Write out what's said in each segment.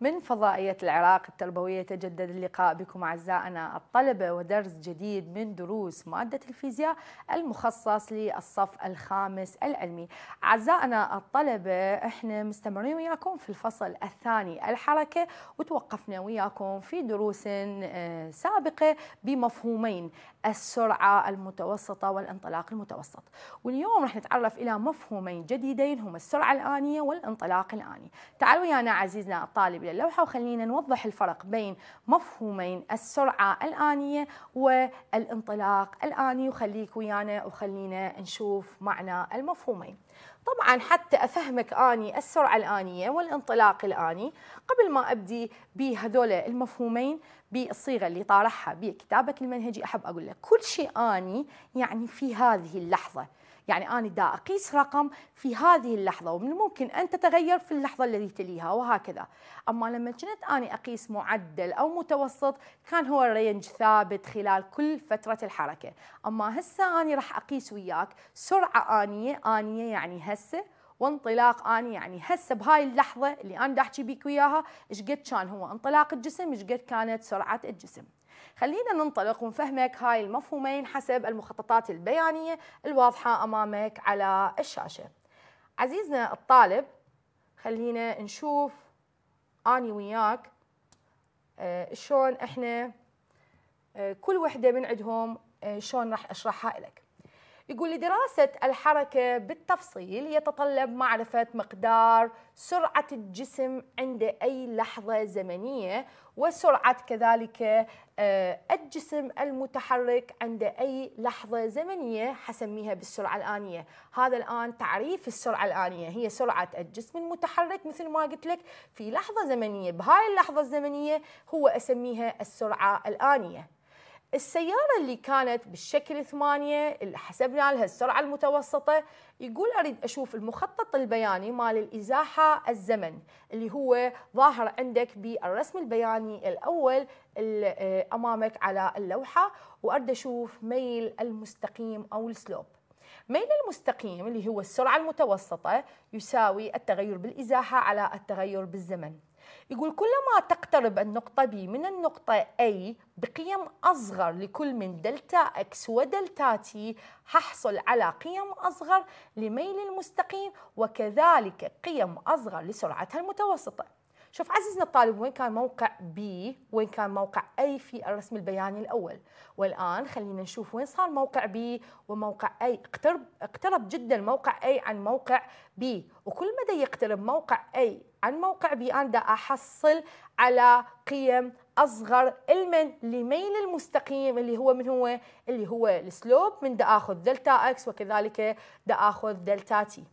من فضائية العراق التربوية يتجدد اللقاء بكم أعزائنا الطلبة ودرس جديد من دروس مادة الفيزياء المخصص للصف الخامس العلمي أعزائنا الطلبة إحنا مستمرين وياكم في الفصل الثاني الحركة وتوقفنا وياكم في دروس آه، سابقة بمفهومين السرعة المتوسطة والانطلاق المتوسط واليوم رح نتعرف إلى مفهومين جديدين هما السرعة الآنية والانطلاق الآني تعالوا يانا عزيزنا الطالب اللوحة وخلينا نوضح الفرق بين مفهومين السرعة الآنية والانطلاق الآني وخليك ويانا وخلينا نشوف معنى المفهومين طبعا حتى أفهمك آني السرعة الآنية والانطلاق الآني قبل ما أبدي بهذول المفهومين بالصيغة اللي طارحها بكتابك المنهجي أحب أقول لك كل شيء آني يعني في هذه اللحظة يعني أنا دا أقيس رقم في هذه اللحظة ومن الممكن أن تتغير في اللحظة التي تليها وهكذا أما لما كنت أنا أقيس معدل أو متوسط كان هو رينج ثابت خلال كل فترة الحركة أما هسه أنا راح أقيس وياك سرعة آنية آنية يعني هسه وانطلاق اني يعني هسه بهاي اللحظه اللي انا دا احكي بيك وياها ايش قد كان هو انطلاق الجسم ايش قد كانت سرعه الجسم خلينا ننطلق ونفهمك هاي المفهومين حسب المخططات البيانية الواضحة أمامك على الشاشة عزيزنا الطالب خلينا نشوف أنا وياك آه، شلون إحنا آه، كل وحدة من عندهم آه، شلون راح أشرحها لك يقول لدراسة الحركة بالتفصيل يتطلب معرفة مقدار سرعة الجسم عند أي لحظة زمنية وسرعة كذلك آه، الجسم المتحرك عند أي لحظة زمنية حسميها بالسرعة الآنية هذا الآن تعريف السرعة الآنية هي سرعة الجسم المتحرك مثل ما قلت لك في لحظة زمنية بهاي اللحظة الزمنية هو أسميها السرعة الآنية السيارة اللي كانت بالشكل ثمانية اللي حسبنا لها السرعة المتوسطة يقول أريد أشوف المخطط البياني مال الإزاحة الزمن اللي هو ظاهر عندك بالرسم البياني الأول آه، أمامك على اللوحة وأريد أشوف ميل المستقيم أو السلوب ميل المستقيم اللي هو السرعة المتوسطة يساوي التغير بالإزاحة على التغير بالزمن يقول كلما تقترب النقطة B من النقطة A بقيم أصغر لكل من دلتا X ودلتا T ححصل على قيم أصغر لميل المستقيم وكذلك قيم أصغر لسرعتها المتوسطة شوف عزيزنا الطالب وين كان موقع بي وين كان موقع أي في الرسم البياني الأول والآن خلينا نشوف وين صار موقع بي وموقع أي اقترب, اقترب جدا موقع أي عن موقع بي وكل مدى يقترب موقع أي عن موقع بي أنا دا أحصل على قيم اصغر المن لميل المستقيم اللي هو من هو اللي هو السلوب من دا اخذ دلتا اكس وكذلك دا اخذ دلتا تي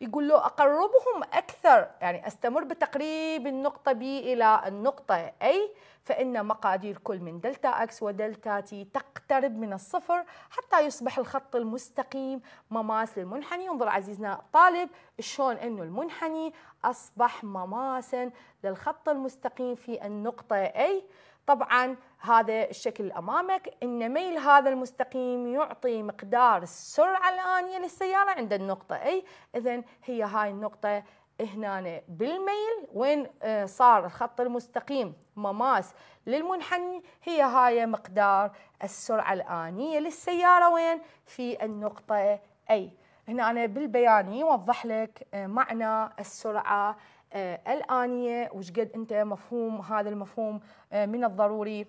يقول له أقربهم أكثر يعني أستمر بتقريب النقطة B إلى النقطة A فإن مقادير كل من دلتا أكس ودلتا تي تقترب من الصفر حتى يصبح الخط المستقيم مماس للمنحني انظر عزيزنا الطالب شلون أنه المنحني أصبح مماسا للخط المستقيم في النقطة A طبعا هذا الشكل امامك ان ميل هذا المستقيم يعطي مقدار السرعه الانيه للسياره عند النقطه اي اذا هي هاي النقطه هنا بالميل وين آه، صار الخط المستقيم مماس للمنحني هي هاي مقدار السرعه الانيه للسياره وين في النقطه اي هنا أنا بالبيان يوضح لك آه، معنى السرعه آه، الآنية وش قد أنت مفهوم هذا المفهوم آه، من الضروري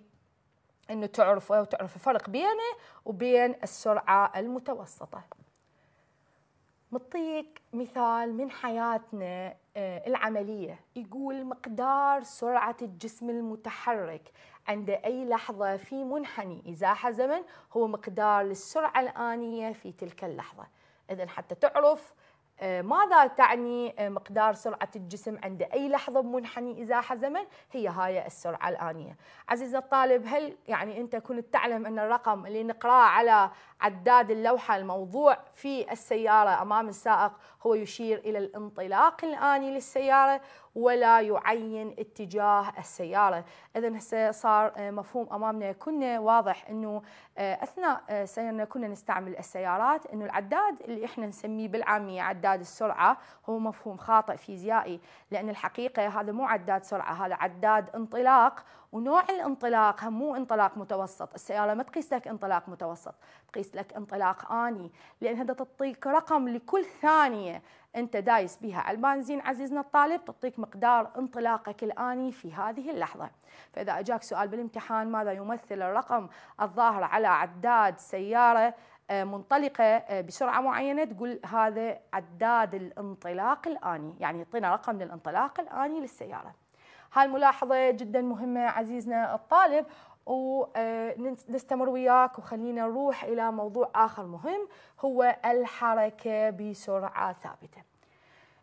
أنه تعرفه وتعرف الفرق بينه وبين السرعة المتوسطة مطيك مثال من حياتنا آه، العملية يقول مقدار سرعة الجسم المتحرك عند أي لحظة في منحني إزاحة زمن هو مقدار السرعة الآنية في تلك اللحظة إذا حتى تعرف آه، ماذا تعني آه، مقدار سرعة الجسم عند أي لحظة منحني إزاحة زمن هي هاي السرعة الآنية عزيزي الطالب هل يعني أنت كنت تعلم أن الرقم اللي نقراه على عداد اللوحة الموضوع في السيارة أمام السائق هو يشير إلى الانطلاق الآني للسيارة ولا يعين اتجاه السيارة إذا هسه صار آه، مفهوم أمامنا كنا واضح أنه آه، أثناء آه، سيرنا كنا نستعمل السيارات أنه العداد اللي إحنا نسميه بالعامية عداد السرعة هو مفهوم خاطئ فيزيائي لأن الحقيقة هذا مو عداد سرعة هذا عداد انطلاق ونوع الانطلاق هم مو انطلاق متوسط السيارة ما تقيس لك انطلاق متوسط تقيس لك انطلاق آني لأن هذا تعطيك رقم لكل ثانية أنت دايس بها على البنزين عزيزنا الطالب تعطيك مقدار انطلاقك الآني في هذه اللحظة فإذا أجاك سؤال بالامتحان ماذا يمثل الرقم الظاهر على عداد سيارة آه، منطلقة آه، بسرعة معينة تقول هذا عداد الانطلاق الآني يعني يعطينا رقم للانطلاق الآني للسيارة هاي الملاحظة جدا مهمة عزيزنا الطالب ونستمر وياك وخلينا نروح إلى موضوع آخر مهم هو الحركة بسرعة ثابتة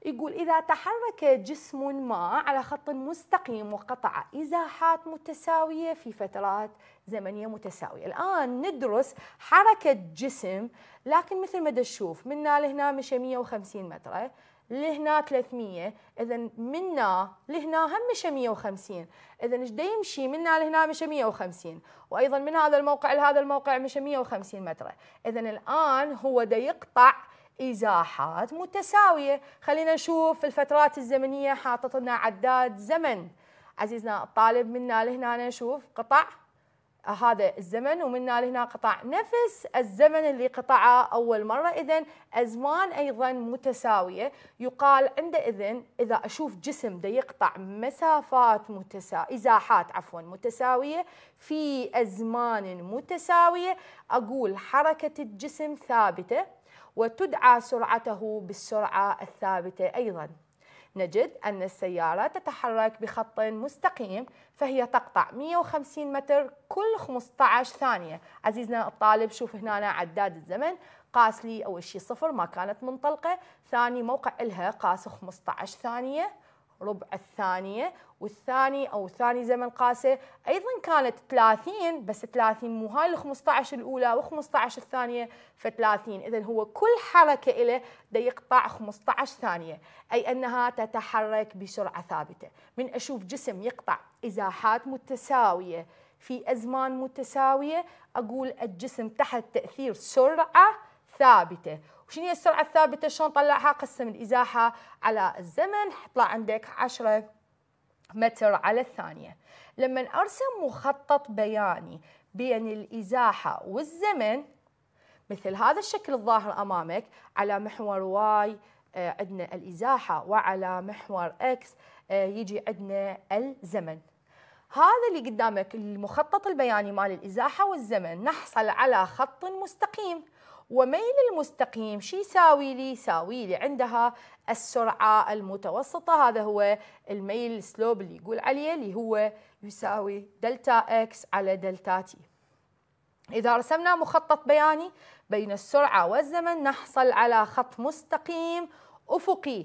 يقول إذا تحرك جسم ما على خط مستقيم وقطع إزاحات متساوية في فترات زمنية متساوية الآن ندرس حركة جسم لكن مثل ما تشوف منا لهنا مشى 150 متر لهنا 300 اذا منا لهنا هم 150 اذا ايش يمشي منا لهنا مش 150 وايضا من هذا الموقع لهذا الموقع مش 150 متر اذا الان هو دا يقطع ازاحات متساويه خلينا نشوف الفترات الزمنيه حاطط لنا عداد زمن عزيزنا الطالب منا لهنا نشوف قطع هذا الزمن ومن لهنا قطع نفس الزمن اللي قطعه أول مرة إذا أزمان أيضا متساوية يقال عندئذ إذا أشوف جسم دا يقطع مسافات متسا... إزاحات عفوا متساوية في أزمان متساوية أقول حركة الجسم ثابتة وتدعى سرعته بالسرعة الثابتة أيضا نجد أن السيارة تتحرك بخط مستقيم فهي تقطع 150 متر كل 15 ثانية عزيزنا الطالب شوف هنا عداد الزمن قاس لي أول شيء صفر ما كانت منطلقة ثاني موقع إلها قاس 15 ثانية ربع الثانية والثاني أو ثاني زمن قاسة أيضا كانت 30 بس 30 مو هاي ال 15 الأولى و 15 الثانية ف 30 إذا هو كل حركة له دا يقطع 15 ثانية أي أنها تتحرك بسرعة ثابتة من أشوف جسم يقطع إزاحات متساوية في أزمان متساوية أقول الجسم تحت تأثير سرعة ثابتة شنو هي السرعه الثابته شلون طلعها قسم الازاحه على الزمن حطلع عندك 10 متر على الثانيه لما ارسم مخطط بياني بين الازاحه والزمن مثل هذا الشكل الظاهر امامك على محور واي آه، عندنا الازاحه وعلى محور اكس آه، يجي عندنا الزمن هذا اللي قدامك المخطط البياني مال الازاحه والزمن نحصل على خط مستقيم وميل المستقيم شي يساوي لي يساوي لي عندها السرعة المتوسطة هذا هو الميل سلوب اللي يقول عليه اللي هو يساوي دلتا اكس على دلتا تي إذا رسمنا مخطط بياني بين السرعة والزمن نحصل على خط مستقيم أفقي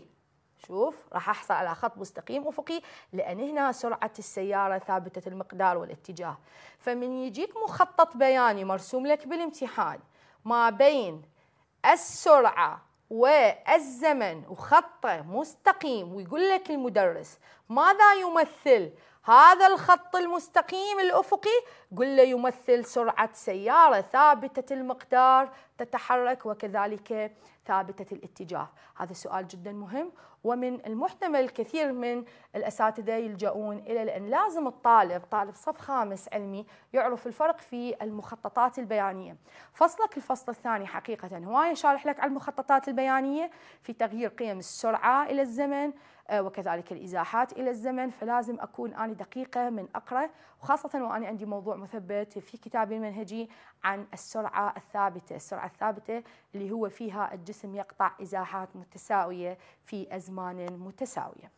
شوف راح أحصل على خط مستقيم أفقي لأن هنا سرعة السيارة ثابتة المقدار والاتجاه فمن يجيك مخطط بياني مرسوم لك بالامتحان ما بين السرعة والزمن وخطه مستقيم ويقول لك المدرس ماذا يمثل هذا الخط المستقيم الأفقي قل له يمثل سرعة سيارة ثابتة المقدار تتحرك وكذلك ثابتة الاتجاه هذا سؤال جدا مهم ومن المحتمل كثير من الأساتذة يلجؤون إلى لأن لازم الطالب طالب صف خامس علمي يعرف الفرق في المخططات البيانية فصلك الفصل الثاني حقيقة هواية شارح لك على المخططات البيانية في تغيير قيم السرعة إلى الزمن آه، وكذلك الإزاحات إلى الزمن فلازم أكون أنا دقيقة من أقرأ وخاصة وأنا عندي موضوع مثبت في كتابي المنهجي عن السرعة الثابتة السرعة الثابتة اللي هو فيها الجسم يقطع إزاحات متساوية في أزمان متساوية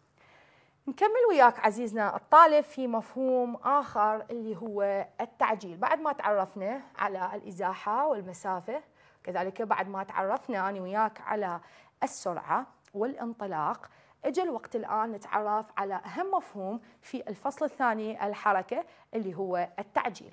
نكمل وياك عزيزنا الطالب في مفهوم آخر اللي هو التعجيل بعد ما تعرفنا على الإزاحة والمسافة كذلك بعد ما تعرفنا أنا وياك على السرعة والانطلاق اجى الوقت الآن نتعرف على أهم مفهوم في الفصل الثاني الحركة اللي هو التعجيل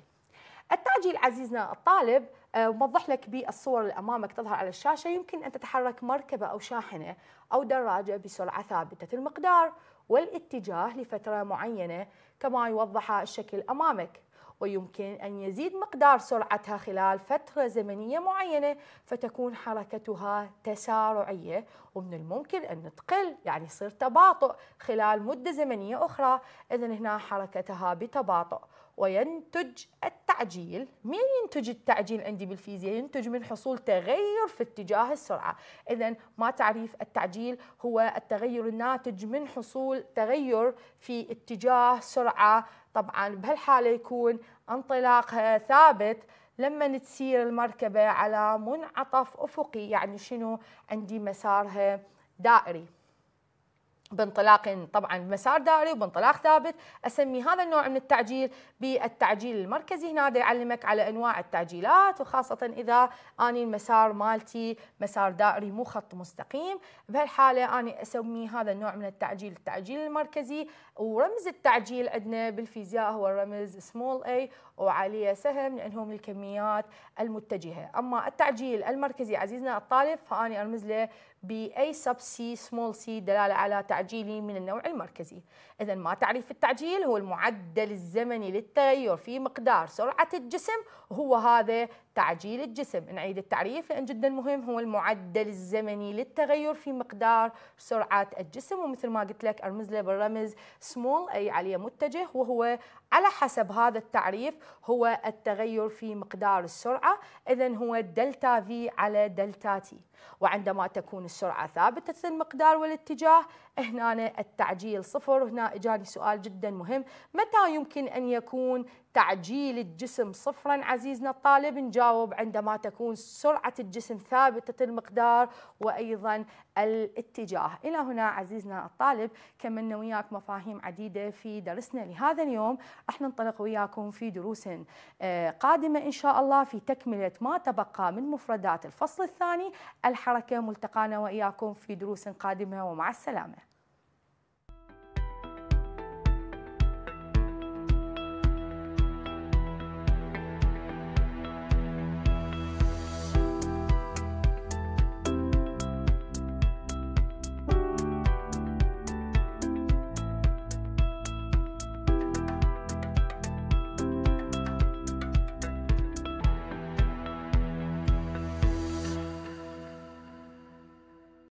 التعجيل عزيزنا الطالب آه، موضح لك بالصور اللي امامك تظهر على الشاشه يمكن ان تتحرك مركبه او شاحنه او دراجه بسرعه ثابته المقدار والاتجاه لفتره معينه كما يوضح الشكل امامك ويمكن أن يزيد مقدار سرعتها خلال فترة زمنية معينة فتكون حركتها تسارعية ومن الممكن أن تقل يعني يصير تباطؤ خلال مدة زمنية أخرى إذا هنا حركتها بتباطؤ وينتج التعجيل مين ينتج التعجيل عندي بالفيزياء ينتج من حصول تغير في اتجاه السرعة إذا ما تعريف التعجيل هو التغير الناتج من حصول تغير في اتجاه سرعة طبعا بهالحالة يكون انطلاقها ثابت لما تسير المركبة على منعطف أفقي يعني شنو عندي مسارها دائري بانطلاق طبعا مسار دائري وبانطلاق ثابت اسمي هذا النوع من التعجيل بالتعجيل المركزي هنا يعلمك على انواع التعجيلات وخاصه اذا اني المسار مالتي مسار دائري مو خط مستقيم بهالحاله اني اسمي هذا النوع من التعجيل التعجيل المركزي ورمز التعجيل عندنا بالفيزياء هو الرمز سمول اي وعليه سهم لانهم الكميات المتجهه، اما التعجيل المركزي عزيزنا الطالب فاني ارمز له ب اي سب سي سمول سي دلاله على تعجيلي من النوع المركزي. اذا ما تعريف التعجيل هو المعدل الزمني للتغير في مقدار سرعه الجسم وهو هذا تعجيل الجسم نعيد التعريف لأن جدا مهم هو المعدل الزمني للتغير في مقدار سرعة الجسم ومثل ما قلت لك أرمز له بالرمز سمول أي عليه متجه وهو على حسب هذا التعريف هو التغير في مقدار السرعة إذا هو دلتا في على دلتا تي وعندما تكون السرعة ثابتة المقدار والاتجاه هنا التعجيل صفر هنا إجاني سؤال جدا مهم متى يمكن أن يكون تعجيل الجسم صفرا عزيزنا الطالب نجاوب عندما تكون سرعة الجسم ثابتة المقدار وأيضا الاتجاه إلى هنا عزيزنا الطالب كملنا وياك مفاهيم عديدة في درسنا لهذا اليوم راح ننطلق وياكم في دروس آه، قادمة إن شاء الله في تكملة ما تبقى من مفردات الفصل الثاني الحركة ملتقانا وإياكم في دروس قادمة ومع السلامة